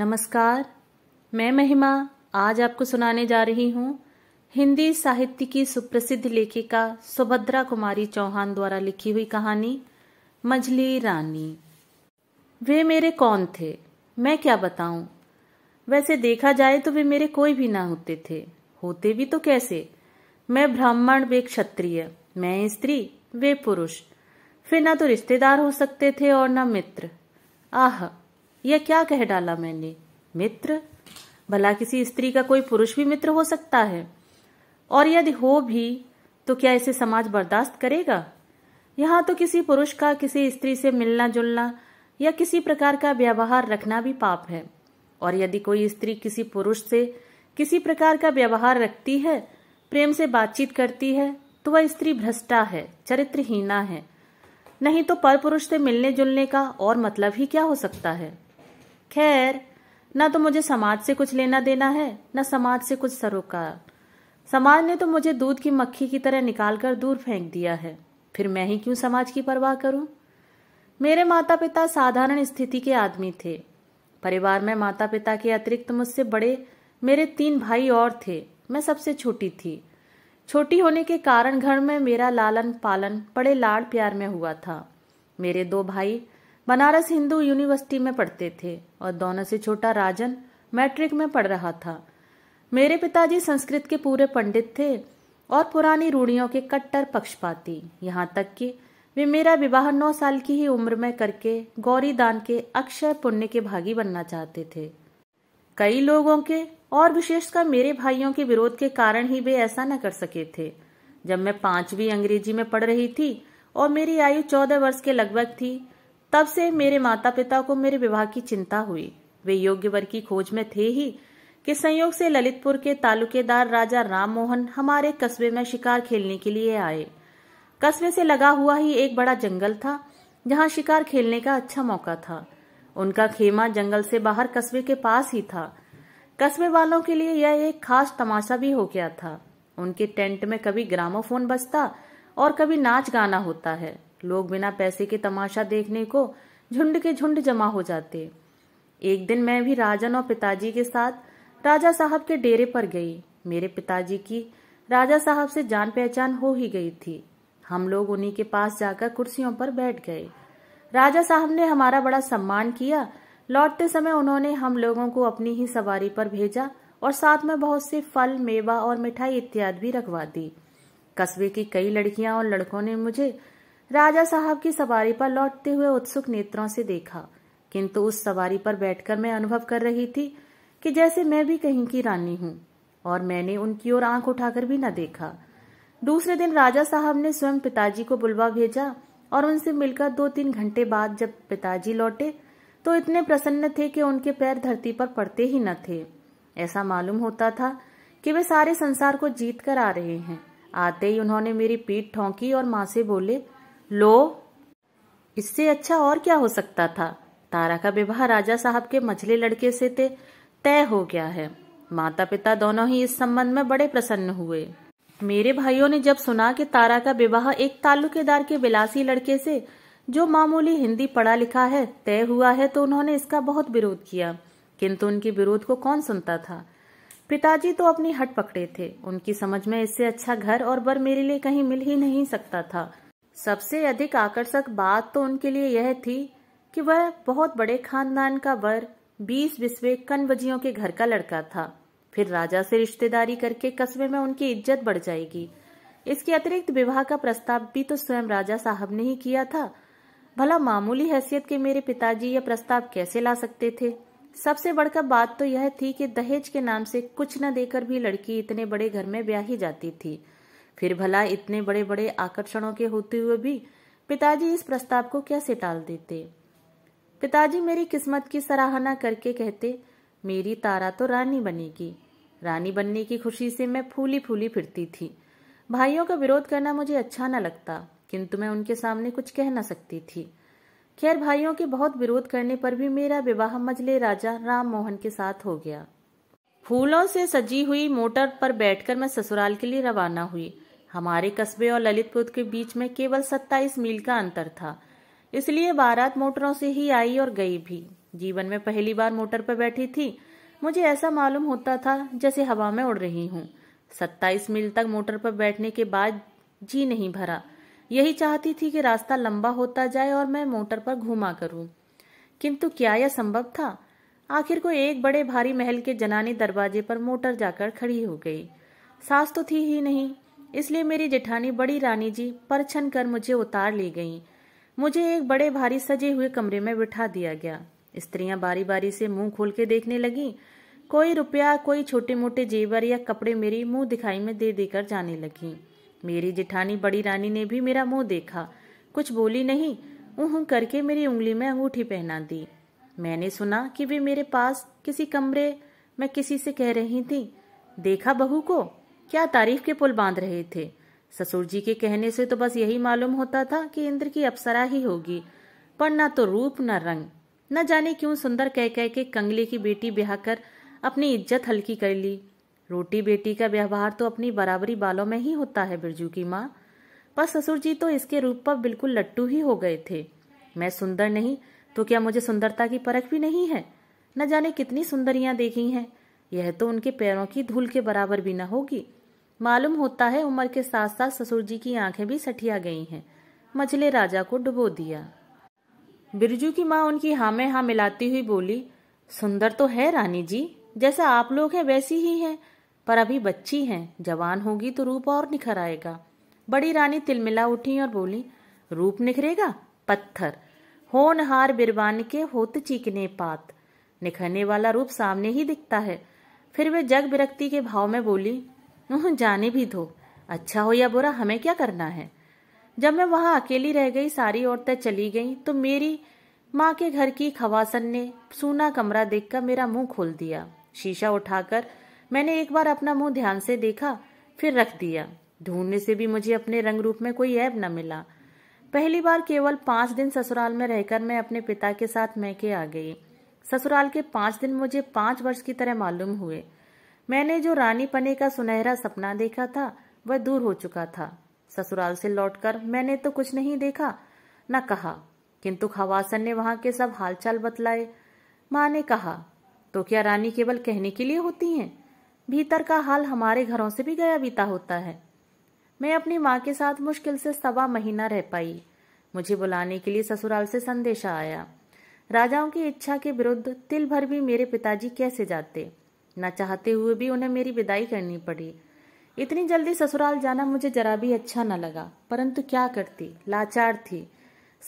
नमस्कार मैं महिमा आज आपको सुनाने जा रही हूँ हिंदी साहित्य की सुप्रसिद्ध लेखिका सुभद्रा कुमारी चौहान द्वारा लिखी हुई कहानी मझली रानी वे मेरे कौन थे मैं क्या बताऊं वैसे देखा जाए तो वे मेरे कोई भी ना होते थे होते भी तो कैसे मैं ब्राह्मण वे क्षत्रिय मैं स्त्री वे पुरुष फिर ना तो रिश्तेदार हो सकते थे और ना मित्र आह यह क्या कह डाला मैंने मित्र भला किसी स्त्री का कोई पुरुष भी मित्र हो सकता है और यदि हो भी तो क्या इसे समाज बर्दाश्त करेगा यहाँ तो किसी पुरुष का किसी स्त्री से मिलना जुलना या किसी प्रकार का व्यवहार रखना भी पाप है और यदि कोई स्त्री किसी पुरुष से किसी प्रकार का व्यवहार रखती है प्रेम से बातचीत करती है तो वह स्त्री भ्रष्टा है चरित्रहीना है नहीं तो पर पुरुष से मिलने जुलने का और मतलब ही क्या हो सकता है खैर ना तो मुझे समाज से कुछ लेना देना है न समाज से कुछ सरोकार समाज ने तो मुझे दूध की मक्खी की तरह निकाल कर दूर फेंक दिया है फिर मैं ही क्यों समाज की परवाह करूं मेरे माता पिता साधारण स्थिति के आदमी थे परिवार में माता पिता के अतिरिक्त मुझसे बड़े मेरे तीन भाई और थे मैं सबसे छोटी थी छोटी होने के कारण घर में मेरा लालन पालन बड़े लाड़ प्यार में हुआ था मेरे दो भाई बनारस हिंदू यूनिवर्सिटी में पढ़ते थे और दोनों से छोटा राजन मैट्रिक में पढ़ रहा था मेरे पिताजी संस्कृत के पूरे पंडित थे और पुरानी रूढ़ियों के कट्टर पक्षपाती यहाँ तक कि वे मेरा विवाह नौ साल की ही उम्र में करके गौरी दान के अक्षय पुण्य के भागी बनना चाहते थे कई लोगों के और विशेषकर मेरे भाइयों के विरोध के कारण ही वे ऐसा न कर सके थे जब मैं पांचवी अंग्रेजी में पढ़ रही थी और मेरी आयु चौदह वर्ष के लगभग थी तब से मेरे माता पिता को मेरे विवाह की चिंता हुई वे योग्य वर की खोज में थे ही कि संयोग से ललितपुर के तालुकेदार राजा राम मोहन हमारे कस्बे में शिकार खेलने के लिए आए कस्बे से लगा हुआ ही एक बड़ा जंगल था जहाँ शिकार खेलने का अच्छा मौका था उनका खेमा जंगल से बाहर कस्बे के पास ही था कस्बे वालों के लिए यह एक खास तमाशा भी हो गया था उनके टेंट में कभी ग्रामोफोन बजता और कभी नाच गाना होता है लोग बिना पैसे के तमाशा देखने को झुंड के झुंड जमा हो जाते एक दिन मैं भी राजन और पिताजी के साथ राजा साहब के डेरे पर गई मेरे पिताजी की राजा साहब से जान पहचान हो ही गई थी हम लोग उन्हीं के पास जाकर कुर्सियों पर बैठ गए राजा साहब ने हमारा बड़ा सम्मान किया लौटते समय उन्होंने हम लोगों को अपनी ही सवारी पर भेजा और साथ में बहुत से फल मेवा और मिठाई इत्यादि भी रखवा दी कस्बे की कई लड़कियां और लड़कों ने मुझे राजा साहब की सवारी पर लौटते हुए उत्सुक नेत्रों से देखा किंतु उस सवारी पर बैठकर मैं अनुभव कर रही थी कि जैसे मैं भी कहीं की रानी हूं और मैंने उनकी ओर आंख उठाकर भी न देखा दूसरे दिन राजा साहब ने स्वयं पिताजी को बुलवा भेजा और उनसे मिलकर दो तीन घंटे बाद जब पिताजी लौटे तो इतने प्रसन्न थे कि उनके पैर धरती पर पड़ते ही न थे ऐसा मालूम होता था कि वे सारे संसार को जीत कर आ रहे हैं आते ही उन्होंने मेरी पीठ ठोंकी और माँ से बोले लो इससे अच्छा और क्या हो सकता था तारा का विवाह राजा साहब के मझले लड़के से थे तय हो गया है माता पिता दोनों ही इस संबंध में बड़े प्रसन्न हुए मेरे भाइयों ने जब सुना कि तारा का विवाह एक तालुकेदार के विलासी लड़के से जो मामूली हिंदी पढ़ा लिखा है तय हुआ है तो उन्होंने इसका बहुत विरोध किया किंतु उनके विरोध को कौन सुनता था पिताजी तो अपनी हट पकड़े थे उनकी समझ में इससे अच्छा घर और बर मेरे लिए कहीं मिल ही नहीं सकता था सबसे अधिक आकर्षक बात तो उनके लिए यह थी कि वह बहुत बड़े खानदान का वर बीस बिस्वे कनबजियों के घर का लड़का था फिर राजा से रिश्तेदारी करके कस्बे में उनकी इज्जत बढ़ जाएगी इसके अतिरिक्त विवाह का प्रस्ताव भी तो स्वयं राजा साहब ने ही किया था भला मामूली हैसियत के मेरे पिताजी यह प्रस्ताव कैसे ला सकते थे सबसे बड़का बात तो यह थी कि दहेज के नाम से कुछ न देकर भी लड़की इतने बड़े घर में ब्याही जाती थी फिर भला इतने बड़े बड़े आकर्षणों के होते हुए भी पिताजी इस प्रस्ताव को कैसे टाल देते पिताजी मेरी किस्मत की सराहना करके कहते मेरी तारा तो रानी बनेगी रानी बनने की खुशी से मैं फूली फूली फिरती थी भाइयों का विरोध करना मुझे अच्छा न लगता किंतु मैं उनके सामने कुछ कह न सकती थी खैर भाइयों के बहुत विरोध करने पर भी मेरा विवाह मजले राजा राम मोहन के साथ हो गया फूलों से सजी हुई मोटर पर बैठकर मैं ससुराल के लिए रवाना हुई हमारे कस्बे और ललितपुर के बीच में केवल सत्ताईस मील का अंतर था इसलिए बारात मोटरों से ही आई और गई भी जीवन में पहली बार मोटर पर बैठी थी मुझे ऐसा मालूम होता था जैसे हवा में उड़ रही हूँ सत्ताईस मील तक मोटर पर बैठने के बाद जी नहीं भरा यही चाहती थी कि रास्ता लंबा होता जाए और मैं मोटर पर घूमा करूं किंतु क्या यह संभव था आखिर को एक बड़े भारी महल के जनानी दरवाजे पर मोटर जाकर खड़ी हो गई सास तो थी ही नहीं इसलिए मेरी जेठानी बड़ी रानी जी परछन कर मुझे उतार ली गई मुझे एक बड़े भारी सजे हुए कमरे में बिठा दिया गया स्त्रियां बारी बारी से मुंह खोल के देखने लगी कोई रुपया कोई छोटे मोटे जेवर या कपड़े मेरी मुंह दिखाई में दे देकर जाने लगी मेरी जेठानी बड़ी रानी ने भी मेरा मुंह देखा कुछ बोली नहीं ऊँ करके मेरी उंगली में अंगूठी पहना दी मैंने सुना कि वे मेरे पास किसी कमरे में किसी से कह रही थी देखा बहू को क्या तारीफ के पुल बांध रहे थे ससुर जी के कहने से तो बस यही मालूम होता था कि इंद्र की अप्सरा ही होगी पर ना तो रूप न रंग न जाने क्यों सुंदर कह कह के कंगले की बेटी ब्याह कर अपनी इज्जत हल्की कर ली रोटी बेटी का व्यवहार तो अपनी बराबरी बालों में ही होता है बिरजू की माँ पर ससुर जी तो इसके रूप पर बिल्कुल लट्टू ही हो गए थे मैं सुंदर नहीं तो क्या मुझे सुंदरता की परख भी नहीं है न जाने कितनी सुंदरियां देखी हैं यह तो उनके पैरों की धूल के बराबर भी न होगी मालूम होता है उम्र के साथ साथ ससुर जी की आंखें भी सठिया गई हैं मछले राजा को डुबो दिया बिरजू की माँ उनकी हामे में हाँ मिलाती हुई बोली सुंदर तो है रानी जी जैसा आप लोग हैं वैसी ही हैं पर अभी बच्ची हैं जवान होगी तो रूप और निखर आएगा बड़ी रानी तिलमिला उठी और बोली रूप निखरेगा पत्थर होनहार बिरबान के होत चीकने पात निखरने वाला रूप सामने ही दिखता है फिर वे जग विरक्ति के भाव में बोली हम्म, जाने भी दो अच्छा हो या बुरा हमें क्या करना है जब मैं वहां अकेली रह गई सारी औरतें चली गईं तो मेरी माँ के घर की खवासन ने सूना कमरा देखकर मेरा मुंह खोल दिया शीशा उठाकर मैंने एक बार अपना मुंह ध्यान से देखा फिर रख दिया ढूंढने से भी मुझे अपने रंग रूप में कोई ऐब न मिला पहली बार केवल पांच दिन ससुराल में रहकर मैं अपने पिता के साथ मैके आ गई ससुराल के पांच दिन मुझे पांच वर्ष की तरह मालूम हुए मैंने जो रानी पने का सुनहरा सपना देखा था वह दूर हो चुका था ससुराल से लौटकर मैंने तो कुछ नहीं देखा न कहा किंतु खवासन ने वहां के सब हालचाल बतलाए माँ ने कहा तो क्या रानी केवल कहने के लिए होती हैं भीतर का हाल हमारे घरों से भी गया बीता होता है मैं अपनी माँ के साथ मुश्किल से सवा महीना रह पाई मुझे बुलाने के लिए ससुराल से संदेशा आया राजाओं की इच्छा के विरुद्ध तिल भर भी मेरे पिताजी कैसे जाते ना चाहते हुए भी उन्हें मेरी विदाई करनी पड़ी इतनी जल्दी ससुराल जाना मुझे जरा भी अच्छा न लगा परंतु क्या करती लाचार थी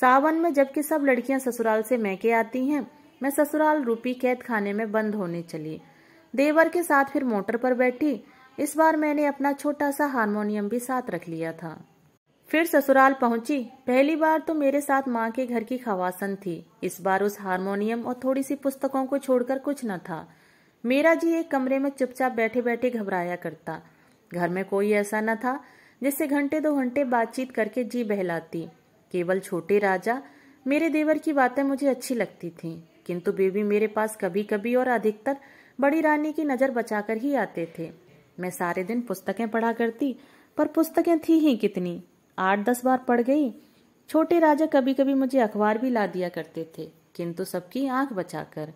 सावन में जबकि सब लड़कियां ससुराल से मैके आती हैं मैं ससुराल रूपी कैद खाने में बंद होने चली देवर के साथ फिर मोटर पर बैठी इस बार मैंने अपना छोटा सा हारमोनियम भी साथ रख लिया था फिर ससुराल पहुंची पहली बार तो मेरे साथ माँ के घर की खवासन थी इस बार उस हारमोनियम और थोड़ी सी पुस्तकों को छोड़कर कुछ न था मेरा जी एक कमरे में चुपचाप बैठे बैठे घबराया करता घर में कोई ऐसा न था जिससे घंटे दो घंटे बातचीत करके जी बहलाती केवल छोटे राजा मेरे देवर की बातें मुझे अच्छी लगती थीं किंतु बेबी मेरे पास कभी कभी और अधिकतर बड़ी रानी की नज़र बचाकर ही आते थे मैं सारे दिन पुस्तकें पढ़ा करती पर पुस्तकें थी ही कितनी आठ दस बार पढ़ गई छोटे राजा कभी कभी मुझे अखबार भी ला दिया करते थे किंतु सबकी आंख बचाकर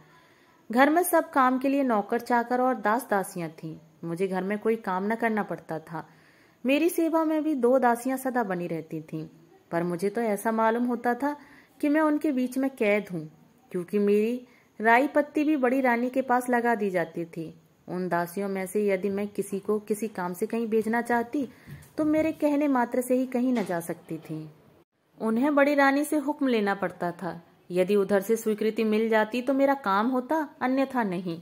घर में सब काम के लिए नौकर चाकर और दास दासियां थीं मुझे घर में कोई काम न करना पड़ता था मेरी सेवा में भी दो दासियां सदा बनी रहती थीं पर मुझे तो ऐसा मालूम होता था कि मैं उनके बीच में कैद हूँ क्योंकि मेरी राई पत्ती भी बड़ी रानी के पास लगा दी जाती थी उन दासियों में से यदि मैं किसी को किसी काम से कहीं भेजना चाहती तो मेरे कहने मात्र से ही कहीं न जा सकती थी उन्हें बड़ी रानी से हुक्म लेना पड़ता था यदि उधर से स्वीकृति मिल जाती तो मेरा काम होता अन्यथा नहीं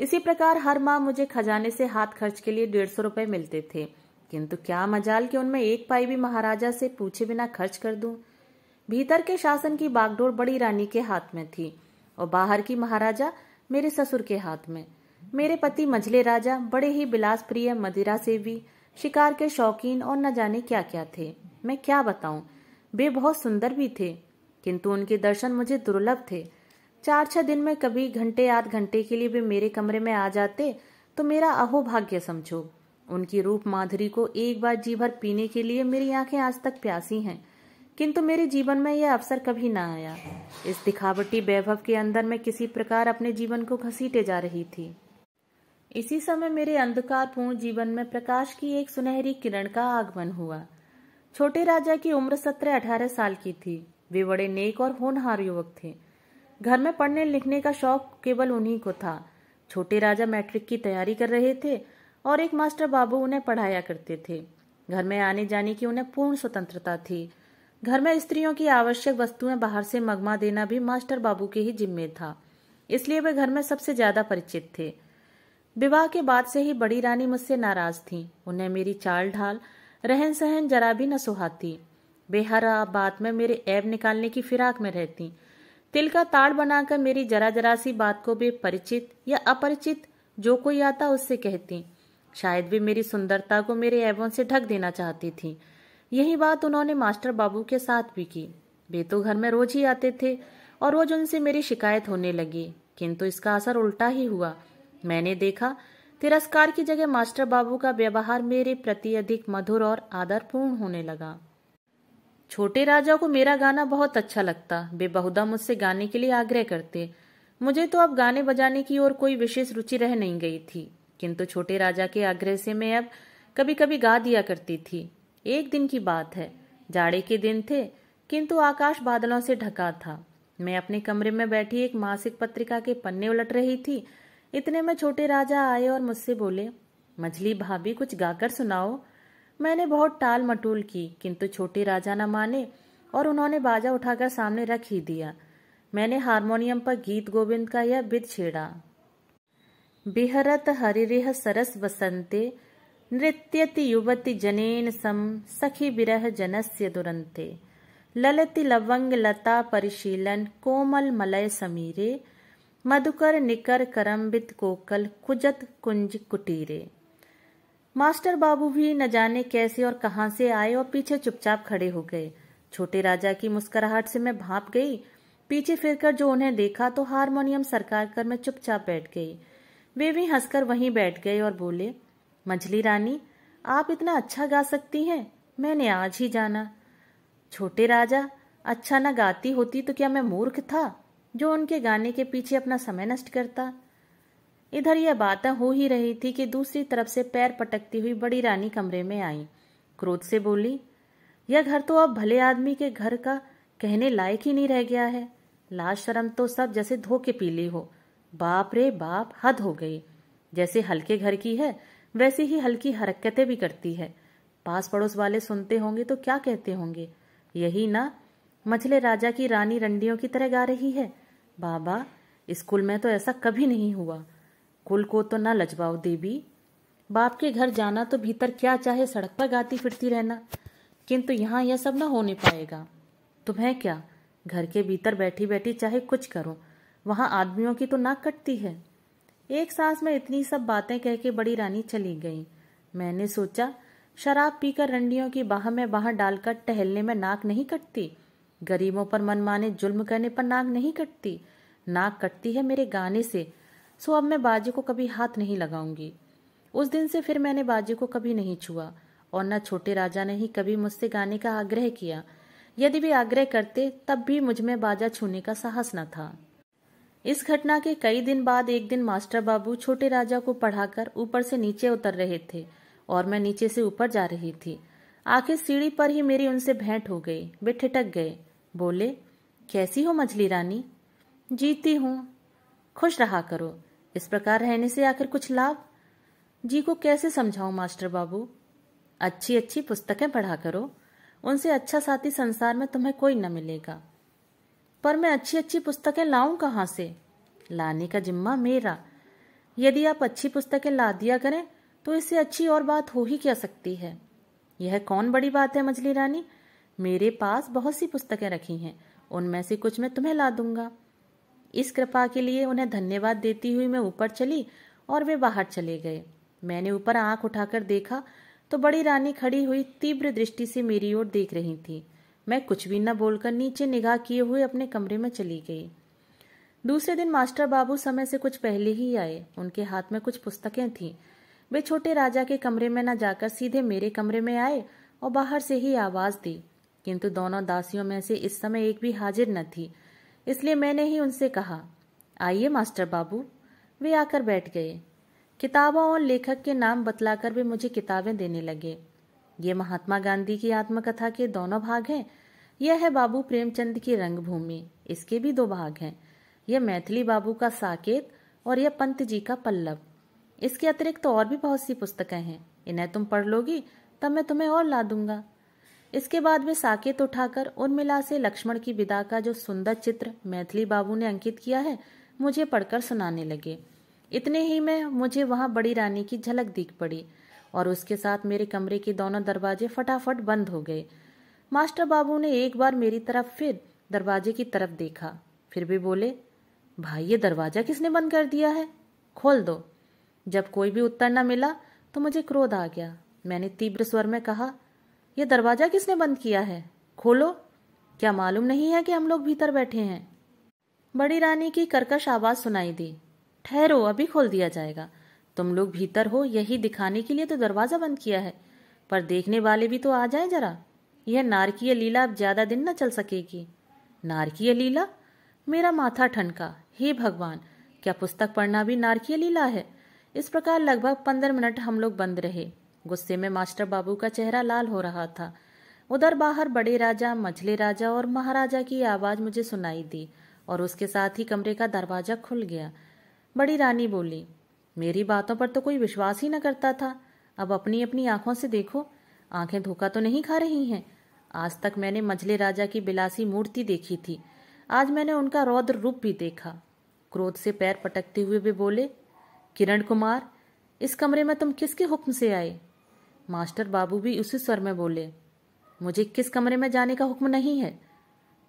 इसी प्रकार हर माह मुझे खजाने से हाथ खर्च के लिए डेढ़ सौ रूपये मिलते थे किंतु क्या मजाल कि उनमें एक पाई भी महाराजा से पूछे बिना खर्च कर दूं? भीतर के शासन की बागडोर बड़ी रानी के हाथ में थी और बाहर की महाराजा मेरे ससुर के हाथ में मेरे पति मझले राजा बड़े ही बिलास प्रिय मदिरा से भी शिकार के शौकीन और न जाने क्या क्या थे मैं क्या बताऊं वे बहुत सुंदर भी थे किंतु उनके दर्शन मुझे दुर्लभ थे चार छह दिन में कभी घंटे आध घंटे के लिए भी मेरे कमरे में आ जाते तो मेरा अहोभाग्य समझो उनकी रूप माधुरी को एक बार जी भर पीने के लिए मेरी आंखें आज तक प्यासी हैं किंतु मेरे जीवन में यह अवसर कभी ना आया इस दिखावटी वैभव के अंदर मैं किसी प्रकार अपने जीवन को घसीटे जा रही थी इसी समय मेरे अंधकारपूर्ण जीवन में प्रकाश की एक सुनहरी किरण का आगमन हुआ छोटे राजा की उम्र सत्रह अठारह साल की थी वे बड़े नेक और होनहार युवक थे घर में पढ़ने लिखने का शौक केवल उन्हीं को था छोटे राजा मैट्रिक की तैयारी कर रहे थे और एक मास्टर बाबू उन्हें पढ़ाया करते थे घर में आने जाने की उन्हें पूर्ण स्वतंत्रता थी घर में स्त्रियों की आवश्यक वस्तुएं बाहर से मगमा देना भी मास्टर बाबू के ही जिम्मे था इसलिए वे घर में सबसे ज्यादा परिचित थे विवाह के बाद से ही बड़ी रानी मुझसे नाराज थी उन्हें मेरी चाल ढाल रहन सहन जरा भी न सुहाती बेहराबाद में मेरे ऐब निकालने की फिराक में रहती तिल का ताड़ बनाकर मेरी जरा जरा सी बात को भी परिचित या अपरिचित जो कोई आता उससे कहती शायद भी मेरी सुंदरता को मेरे ऐबों से ढक देना चाहती थी यही बात उन्होंने मास्टर बाबू के साथ भी की वे तो घर में रोज ही आते थे और रोज उनसे मेरी शिकायत होने लगी किंतु इसका असर उल्टा ही हुआ मैंने देखा तिरस्कार की जगह मास्टर बाबू का व्यवहार मेरे प्रति अधिक मधुर और आदरपूर्ण होने लगा छोटे राजा को मेरा गाना बहुत अच्छा लगता वे बहुधा मुझसे गाने के लिए आग्रह करते मुझे तो अब गाने बजाने की ओर कोई विशेष रुचि रह नहीं गई थी किंतु छोटे राजा के आग्रह से मैं अब कभी कभी गा दिया करती थी एक दिन की बात है जाड़े के दिन थे किंतु आकाश बादलों से ढका था मैं अपने कमरे में बैठी एक मासिक पत्रिका के पन्ने उलट रही थी इतने में छोटे राजा आए और मुझसे बोले मछली भाभी कुछ गाकर सुनाओ मैंने बहुत टाल मटूल की किंतु छोटे राजा न माने और उन्होंने बाजा उठाकर सामने रख ही दिया मैंने हारमोनियम पर गीत गोविंद का यह बिद छेड़ा बिहरत हरिह सरस बसंते नृत्यति युवती जनेन सम सखी बिरह जनस्य दुरंते ललति लवंग लता परिशीलन कोमल मलय समीरे मधुकर निकर करम्बित कोकल कुजत कुंज कुटीरे मास्टर बाबू भी न जाने कैसे और कहां से आए और पीछे चुपचाप खड़े हो गए छोटे राजा की मुस्कुराहट से मैं भाप गई पीछे फिरकर जो उन्हें देखा तो हारमोनियम सरकार कर मैं चुपचाप बैठ गई वे भी हंसकर वहीं बैठ गए और बोले मंझली रानी आप इतना अच्छा गा सकती हैं मैंने आज ही जाना छोटे राजा अच्छा ना गाती होती तो क्या मैं मूर्ख था जो उनके गाने के पीछे अपना समय नष्ट करता इधर यह बातें हो ही रही थी कि दूसरी तरफ से पैर पटकती हुई बड़ी रानी कमरे में आई क्रोध से बोली यह घर तो अब भले आदमी के घर का कहने लायक ही नहीं रह गया है लाश शर्म तो सब जैसे धोके पीली हो बाप रे बाप हद हो गई जैसे हल्के घर की है वैसे ही हल्की हरकतें भी करती है पास पड़ोस वाले सुनते होंगे तो क्या कहते होंगे यही ना मछले राजा की रानी रंडियों की तरह गा रही है बाबा स्कूल में तो ऐसा कभी नहीं हुआ कुल को तो न लजवाओ देवी बाप के घर जाना तो भीतर क्या चाहे सड़क पर गाती फिरती रहना किंतु यहाँ यह सब ना होने पाएगा तुम्हें क्या घर के भीतर बैठी बैठी चाहे कुछ करो वहाँ आदमियों की तो नाक कटती है एक सांस में इतनी सब बातें कह के बड़ी रानी चली गई मैंने सोचा शराब पीकर रंडियों की बाह में बाह डालकर टहलने में नाक नहीं कटती गरीबों पर मनमाने जुल्म करने पर नाक नहीं कटती नाक कटती है मेरे गाने से सो अब मैं बाजी को कभी हाथ नहीं लगाऊंगी उस दिन से फिर मैंने बाजी को कभी नहीं छुआ और न छोटे राजा ने ही कभी मुझसे गाने का आग्रह किया यदि वे आग्रह करते तब भी मुझ में बाजा छूने का साहस न था इस घटना के कई दिन बाद एक दिन मास्टर बाबू छोटे राजा को पढ़ाकर ऊपर से नीचे उतर रहे थे और मैं नीचे से ऊपर जा रही थी आखिर सीढ़ी पर ही मेरी उनसे भेंट हो गई वे ठिटक गए बोले कैसी हो मछली रानी जीती हूँ खुश रहा करो इस प्रकार रहने से आखिर कुछ लाभ जी को कैसे समझाऊं मास्टर बाबू अच्छी अच्छी पुस्तकें पढ़ा करो उनसे अच्छा साथी संसार में तुम्हें कोई न मिलेगा पर मैं अच्छी अच्छी पुस्तकें लाऊं कहा से लाने का जिम्मा मेरा यदि आप अच्छी पुस्तकें ला दिया करें तो इससे अच्छी और बात हो ही क्या सकती है यह कौन बड़ी बात है मजली रानी मेरे पास बहुत सी पुस्तकें रखी हैं उनमें से कुछ मैं तुम्हें ला दूंगा इस कृपा के लिए उन्हें धन्यवाद देती हुई मैं ऊपर चली और वे बाहर चले गए मैंने ऊपर आंख उठाकर देखा तो बड़ी रानी खड़ी हुई तीव्र दृष्टि से मेरी ओर देख रही थी मैं कुछ भी न बोलकर नीचे निगाह किए हुए अपने कमरे में चली गई दूसरे दिन मास्टर बाबू समय से कुछ पहले ही आए उनके हाथ में कुछ पुस्तकें थीं वे छोटे राजा के कमरे में न जाकर सीधे मेरे कमरे में आए और बाहर से ही आवाज दी किंतु दोनों दासियों में से इस समय एक भी हाजिर न थी इसलिए मैंने ही उनसे कहा आइए मास्टर बाबू वे आकर बैठ गए किताबों और लेखक के नाम बतलाकर वे मुझे किताबें देने लगे ये महात्मा गांधी की आत्मकथा के दोनों भाग हैं यह है बाबू प्रेमचंद की रंगभूमि इसके भी दो भाग हैं यह मैथिली बाबू का साकेत और यह पंत जी का पल्लव इसके अतिरिक्त तो और भी बहुत सी पुस्तकें हैं इन्हें तुम पढ़ लोगी तब मैं तुम्हें और ला दूंगा इसके बाद वे साकेत उठाकर उर्मिला से लक्ष्मण की विदा का जो सुंदर चित्र मैथिली बाबू ने अंकित किया है मुझे पढ़कर सुनाने लगे इतने ही में मुझे वहां बड़ी रानी की झलक दिख पड़ी और उसके साथ मेरे कमरे के दोनों दरवाजे फटाफट बंद हो गए मास्टर बाबू ने एक बार मेरी तरफ फिर दरवाजे की तरफ देखा फिर भी बोले भाई ये दरवाजा किसने बंद कर दिया है खोल दो जब कोई भी उत्तर न मिला तो मुझे क्रोध आ गया मैंने तीव्र स्वर में कहा यह दरवाजा किसने बंद किया है खोलो क्या मालूम नहीं है कि हम लोग भीतर बैठे हैं बड़ी रानी की करकश आवाज सुनाई दी ठहरो अभी खोल दिया जाएगा तुम लोग भीतर हो यही दिखाने के लिए तो दरवाजा बंद किया है पर देखने वाले भी तो आ जाए जरा यह नारकीय लीला अब ज्यादा दिन न चल सकेगी नारकीय लीला मेरा माथा ठनका हे भगवान क्या पुस्तक पढ़ना भी नारकीय लीला है इस प्रकार लगभग पंद्रह मिनट हम लोग बंद रहे गुस्से में मास्टर बाबू का चेहरा लाल हो रहा था उधर बाहर बड़े राजा मझले राजा और महाराजा की आवाज मुझे सुनाई दी और उसके साथ ही कमरे का दरवाजा खुल गया बड़ी रानी बोली मेरी बातों पर तो कोई विश्वास ही न करता था अब अपनी अपनी आंखों से देखो आंखें धोखा तो नहीं खा रही हैं आज तक मैंने मझले राजा की बिलासी मूर्ति देखी थी आज मैंने उनका रौद्र रूप भी देखा क्रोध से पैर पटकते हुए वे बोले किरण कुमार इस कमरे में तुम किसके हुक्म से आए मास्टर बाबू भी उसी स्वर में बोले मुझे किस कमरे में जाने का हुक्म नहीं है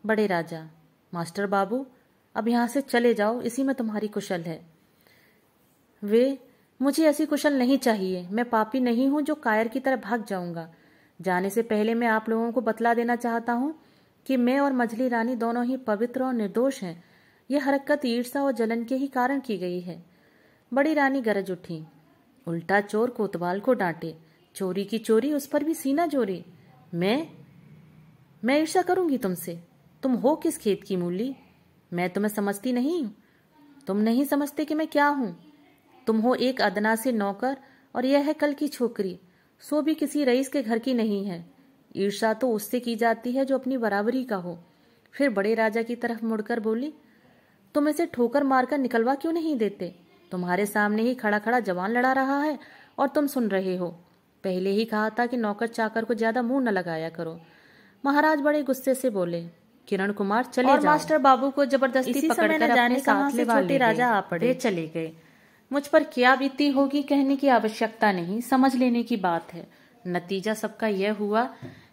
बड़े राजा मास्टर बाबू अब यहां से चले जाओ इसी में तुम्हारी कुशल है वे मुझे ऐसी कुशल नहीं चाहिए मैं पापी नहीं हूँ जो कायर की तरह भाग जाऊंगा जाने से पहले मैं आप लोगों को बतला देना चाहता हूँ कि मैं और मझली रानी दोनों ही पवित्र और निर्दोष हैं यह हरकत ईर्षा और जलन के ही कारण की गई है बड़ी रानी गरज उठी उल्टा चोर कोतवाल को डांटे चोरी की चोरी उस पर भी सीना चोरी मैं मैं ईर्षा करूंगी तुमसे तुम हो किस खेत की मूली मैं तुम्हें समझती नहीं तुम नहीं समझते कि मैं क्या हूं तुम हो एक अदना से नौकर और यह है कल की छोकरी सो भी किसी रईस के घर की नहीं है ईर्षा तो उससे की जाती है जो अपनी बराबरी का हो फिर बड़े राजा की तरफ मुड़कर बोली तुम इसे ठोकर मारकर निकलवा क्यों नहीं देते तुम्हारे सामने ही खड़ा खड़ा जवान लड़ा रहा है और तुम सुन रहे हो पहले ही कहा था कि नौकर चाकर को ज्यादा मुंह न लगाया करो महाराज बड़े गुस्से से बोले किरण कुमार चले और मास्टर बाबू को जबरदस्ती पकड़कर जाने साथ ले राजा आ पड़े चले गए मुझ पर क्या बीती होगी कहने की आवश्यकता नहीं समझ लेने की बात है नतीजा सबका यह हुआ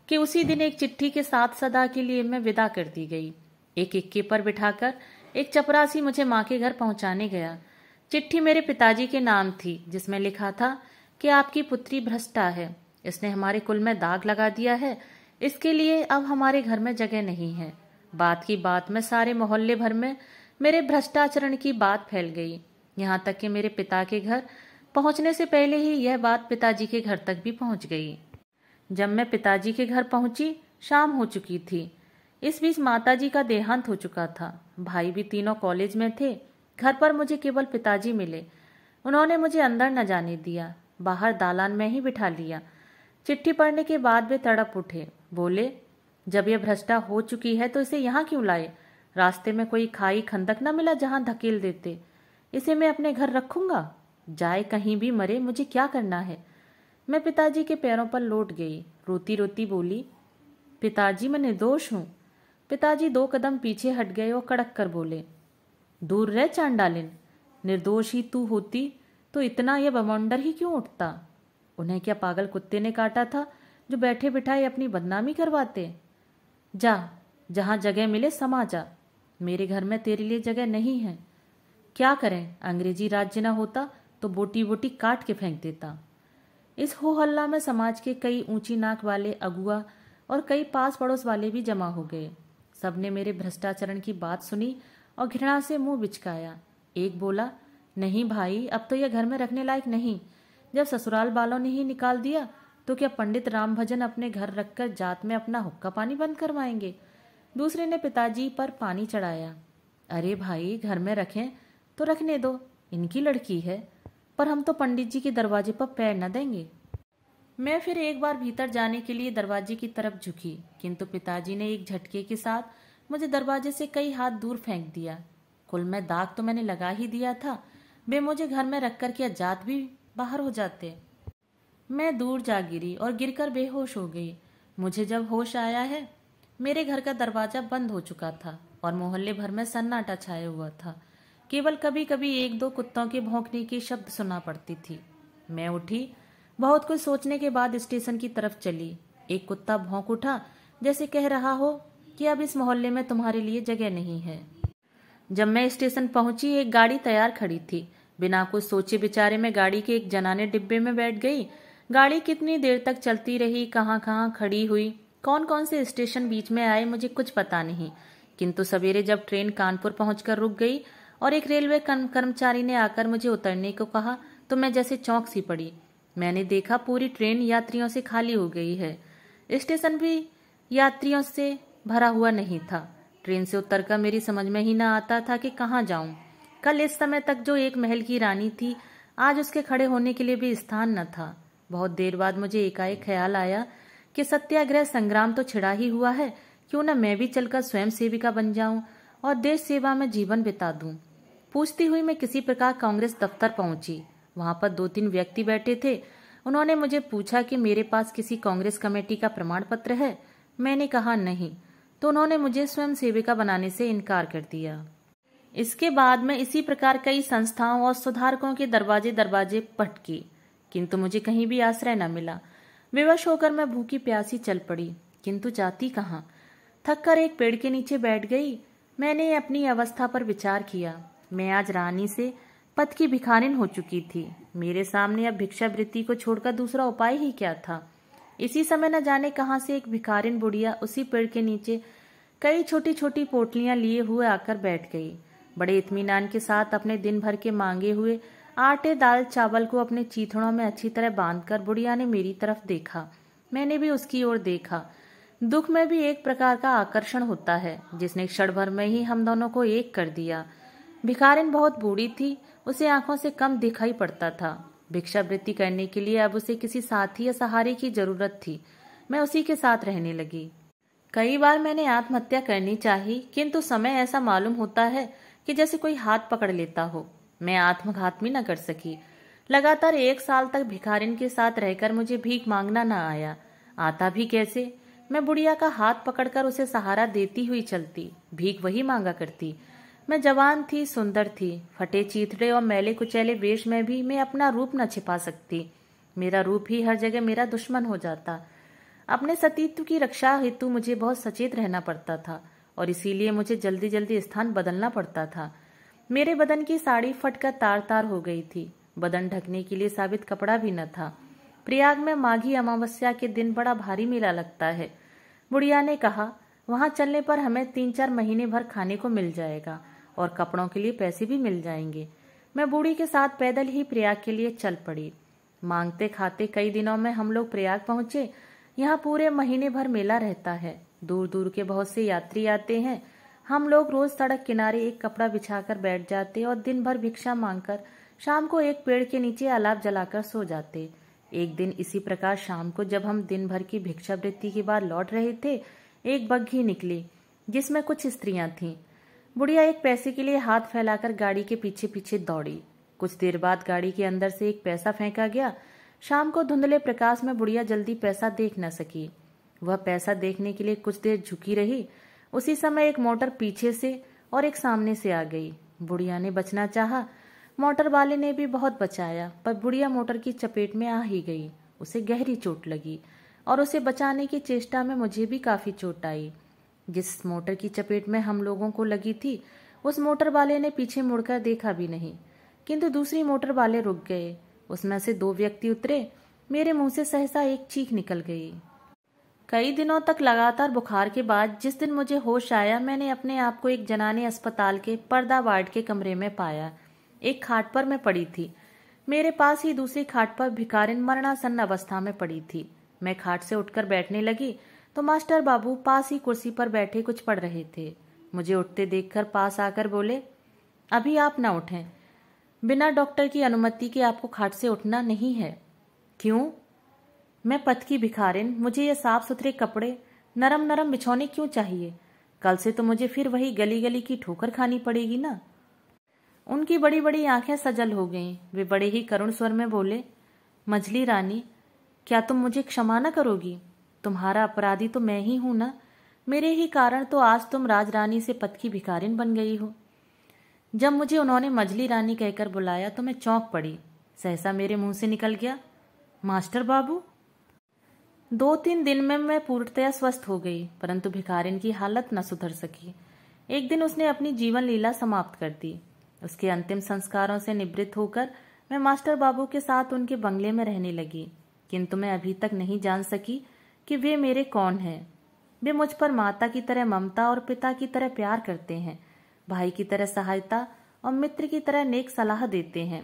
कि उसी दिन एक चिट्ठी के साथ सदा के लिए मैं विदा कर दी गई एक इक्के पर बिठाकर एक चपरासी मुझे माँ के घर पहुंचाने गया चिट्ठी मेरे पिताजी के नाम थी जिसमें लिखा था कि आपकी पुत्री भ्रष्टा है इसने हमारे कुल में दाग लगा दिया है इसके लिए अब हमारे घर में जगह नहीं है बात की बात में सारे मोहल्ले भर में मेरे भ्रष्टाचरण की बात फैल गई यहाँ तक कि मेरे पिता के घर पहुंचने से पहले ही यह बात पिताजी के घर तक भी पहुंच गई जब मैं पिताजी के घर पहुंची शाम हो चुकी थी इस बीच माताजी का देहांत हो चुका था भाई भी तीनों कॉलेज में थे घर पर मुझे केवल पिताजी मिले उन्होंने मुझे अंदर न जाने दिया बाहर दालान में ही बिठा लिया चिट्ठी पढ़ने के बाद वे तड़प उठे बोले जब यह भ्रष्टा हो चुकी है तो इसे यहाँ क्यों लाए रास्ते में कोई खाई खंदक न मिला जहां धकेल देते इसे मैं अपने घर रखूंगा जाए कहीं भी मरे मुझे क्या करना है मैं पिताजी के पैरों पर लौट गई रोती रोती बोली पिताजी मैं निर्दोष हूँ पिताजी दो कदम पीछे हट गए और कड़क कर बोले दूर रह चांडालिन निर्दोष ही तू होती तो इतना यह बवंडर ही क्यों उठता उन्हें क्या पागल कुत्ते ने काटा था जो बैठे बिठाए अपनी बदनामी करवाते जा जहाँ जगह मिले समा जा मेरे घर में तेरे लिए जगह नहीं है क्या करें अंग्रेजी राज्य ना होता तो बोटी बोटी काट के फेंक देता इस हो हल्ला में समाज के कई ऊंची नाक वाले अगुआ और कई पास पड़ोस वाले भी जमा हो गए सबने मेरे भ्रष्टाचरण की बात सुनी और घृणा से मुंह बिचकाया एक बोला नहीं भाई अब तो यह घर में रखने लायक नहीं जब ससुराल वालों ने ही निकाल दिया तो क्या पंडित राम भजन अपने घर रखकर जात में अपना हुक्का पानी बंद करवाएंगे दूसरे ने पिताजी पर पानी चढ़ाया अरे भाई घर में रखें तो रखने दो इनकी लड़की है पर हम तो पंडित जी के दरवाजे पर पैर न देंगे मैं फिर एक बार भीतर जाने के लिए दरवाजे की तरफ झुकी किंतु पिताजी ने एक झटके के साथ मुझे दरवाजे से कई हाथ दूर फेंक दिया कुल में दाग तो मैंने लगा ही दिया था वे मुझे घर में रखकर के अजात भी बाहर हो जाते मैं दूर जा गिरी और गिरकर बेहोश हो गई मुझे जब होश आया है मेरे घर का दरवाजा बंद हो चुका था और मोहल्ले भर में सन्नाटा छाया हुआ था केवल कभी कभी एक दो कुत्तों के भौंकने की शब्द सुना पड़ती थी मैं उठी बहुत कुछ सोचने के बाद स्टेशन की तरफ चली एक कुत्ता भौंक उठा जैसे कह रहा हो कि अब इस मोहल्ले में तुम्हारे लिए जगह नहीं है जब मैं स्टेशन पहुंची एक गाड़ी तैयार खड़ी थी बिना कुछ सोचे बिचारे में गाड़ी के एक जनाने डिब्बे में बैठ गई गाड़ी कितनी देर तक चलती रही कहाँ कहाँ खड़ी हुई कौन कौन से स्टेशन बीच में आए मुझे कुछ पता नहीं किंतु सवेरे जब ट्रेन कानपुर पहुंचकर रुक गई और एक रेलवे कर्मचारी ने आकर मुझे उतरने को कहा तो मैं जैसे चौंक सी पड़ी मैंने देखा पूरी ट्रेन यात्रियों से खाली हो गई है स्टेशन भी यात्रियों से भरा हुआ नहीं था ट्रेन से उतर कर मेरी समझ में ही ना आता था कि कहाँ जाऊं कल इस समय तक जो एक महल की रानी थी आज उसके खड़े होने के लिए भी स्थान न था बहुत देर बाद मुझे एकाएक ख्याल आया कि सत्याग्रह संग्राम तो छिड़ा ही हुआ है क्यों न मैं भी चलकर स्वयं सेविका बन जाऊं और देश सेवा में जीवन बिता दू पूछती हुई मैं किसी प्रकार कांग्रेस दफ्तर पहुंची वहां पर दो तीन व्यक्ति बैठे थे उन्होंने मुझे पूछा कि मेरे पास किसी कांग्रेस कमेटी का प्रमाण पत्र है मैंने कहा नहीं तो उन्होंने मुझे स्वयं सेविका बनाने से इनकार कर दिया इसके बाद मैं इसी प्रकार कई संस्थाओं और सुधारकों के दरवाजे दरवाजे पटके किंतु मुझे कहीं भी आश्रय न मिला विवश होकर मैं भूखी प्यासी चल पड़ी किंतु जाती कहाँ थक कर एक पेड़ के नीचे बैठ गई मैंने अपनी अवस्था पर विचार किया मैं आज रानी से पथ की भिखारिन हो चुकी थी मेरे सामने अब भिक्षावृत्ति को छोड़कर दूसरा उपाय ही क्या था इसी समय न जाने कहां से एक भिखारिन बुढ़िया उसी पेड़ के नीचे कई छोटी छोटी पोटलियां लिए हुए आकर बैठ गई बड़े इतमान के साथ अपने दिन भर के मांगे हुए आटे दाल चावल को अपने चीथड़ों में अच्छी तरह बांधकर बुढ़िया ने मेरी तरफ देखा मैंने भी उसकी ओर देखा दुख में भी एक प्रकार का आकर्षण होता है जिसने क्षण भर में ही हम दोनों को एक कर दिया भिखारिन बहुत बूढ़ी थी उसे आंखों से कम दिखाई पड़ता था भिक्षावृत्ति करने के लिए अब उसे किसी साथी या सहारे की जरूरत थी मैं उसी के साथ रहने लगी कई बार मैंने आत्महत्या करनी चाहिए किंतु समय ऐसा मालूम होता है कि जैसे कोई हाथ पकड़ लेता हो मैं आत्मघात भी न कर सकी लगातार एक साल तक भिखारिन के साथ रहकर मुझे भीख मांगना न आया आता भी कैसे मैं बुढ़िया का हाथ पकड़कर उसे सहारा देती हुई चलती भीख वही मांगा करती मैं जवान थी सुंदर थी फटे चीथड़े और मैले कुचैले वेश में भी मैं अपना रूप न छिपा सकती मेरा रूप ही हर जगह मेरा दुश्मन हो जाता अपने सतीत्व की रक्षा हेतु मुझे बहुत सचेत रहना पड़ता था और इसीलिए मुझे जल्दी जल्दी स्थान बदलना पड़ता था मेरे बदन की साड़ी फटकर तार तार हो गई थी बदन ढकने के लिए साबित कपड़ा भी न था प्रयाग में माघी अमावस्या के दिन बड़ा भारी मेला लगता है बुढ़िया ने कहा वहां चलने पर हमें तीन चार महीने भर खाने को मिल जाएगा और कपड़ों के लिए पैसे भी मिल जाएंगे मैं बूढ़ी के साथ पैदल ही प्रयाग के लिए चल पड़ी मांगते खाते कई दिनों में हम लोग प्रयाग पहुंचे यहाँ पूरे महीने भर मेला रहता है दूर दूर के बहुत से यात्री आते हैं हम लोग रोज सड़क किनारे एक कपड़ा बिछाकर बैठ जाते और दिन भर भिक्षा मांगकर शाम को एक पेड़ के नीचे अलाप जलाकर सो जाते एक दिन इसी प्रकार शाम को जब हम दिन भर की भिक्षावृत्ति के बाद लौट रहे थे एक बग्घी निकली जिसमें कुछ स्त्रियां थीं बुढ़िया एक पैसे के लिए हाथ फैलाकर गाड़ी के पीछे पीछे दौड़ी कुछ देर बाद गाड़ी के अंदर से एक पैसा फेंका गया शाम को धुंधले प्रकाश में बुढ़िया जल्दी पैसा देख न सकी वह पैसा देखने के लिए कुछ देर झुकी रही उसी समय एक मोटर पीछे से और एक सामने से आ गई बुढ़िया ने बचना चाहा मोटर वाले ने भी बहुत बचाया पर बुढ़िया मोटर की चपेट में आ ही गई उसे गहरी चोट लगी और उसे बचाने की चेष्टा में मुझे भी काफी चोट आई जिस मोटर की चपेट में हम लोगों को लगी थी उस मोटर वाले ने पीछे मुड़कर देखा भी नहीं किंतु दूसरी मोटर वाले रुक गए उसमें से दो व्यक्ति उतरे मेरे मुंह से सहसा एक चीख निकल गई कई दिनों तक लगातार बुखार के बाद जिस दिन मुझे होश आया मैंने अपने आप को एक जनाने अस्पताल के पर्दा वार्ड के कमरे में पाया एक खाट पर मैं पड़ी थी मेरे पास ही दूसरी खाट पर भिकारिन मरणासन अवस्था में पड़ी थी मैं खाट से उठकर बैठने लगी तो मास्टर बाबू पास ही कुर्सी पर बैठे कुछ पढ़ रहे थे मुझे उठते देखकर पास आकर बोले अभी आप ना उठें बिना डॉक्टर की अनुमति के आपको खाट से उठना नहीं है क्यों मैं पथ की भिखारिन मुझे ये साफ सुथरे कपड़े नरम नरम बिछौने क्यों चाहिए कल से तो मुझे फिर वही गली गली की ठोकर खानी पड़ेगी ना उनकी बड़ी बड़ी आंखें सजल हो गईं वे बड़े ही करुण स्वर में बोले मजली रानी क्या तुम मुझे क्षमा न करोगी तुम्हारा अपराधी तो मैं ही हूं ना मेरे ही कारण तो आज तुम राज रानी से पद की भिखारिन बन गई हो जब मुझे उन्होंने मजली रानी कहकर बुलाया तो मैं चौंक पड़ी सहसा मेरे मुंह से निकल गया मास्टर बाबू दो तीन दिन में मैं पूर्णतया स्वस्थ हो गई परंतु भिखारिन की हालत न सुधर सकी एक दिन उसने अपनी जीवन लीला समाप्त कर दी उसके अंतिम संस्कारों से निवृत्त होकर मैं मास्टर बाबू के साथ उनके बंगले में रहने लगी किंतु मैं अभी तक नहीं जान सकी कि वे मेरे कौन हैं वे मुझ पर माता की तरह ममता और पिता की तरह प्यार करते हैं भाई की तरह सहायता और मित्र की तरह नेक सलाह देते हैं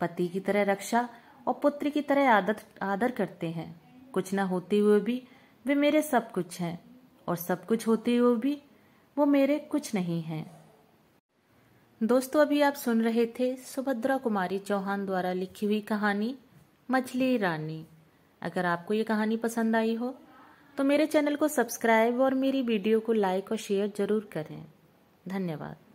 पति की तरह रक्षा और पुत्र की तरह आदत आदर करते हैं कुछ न होते हुए भी वे मेरे सब कुछ हैं और सब कुछ होते हुए भी वो मेरे कुछ नहीं हैं दोस्तों अभी आप सुन रहे थे सुभद्रा कुमारी चौहान द्वारा लिखी हुई कहानी मछली रानी अगर आपको ये कहानी पसंद आई हो तो मेरे चैनल को सब्सक्राइब और मेरी वीडियो को लाइक और शेयर जरूर करें धन्यवाद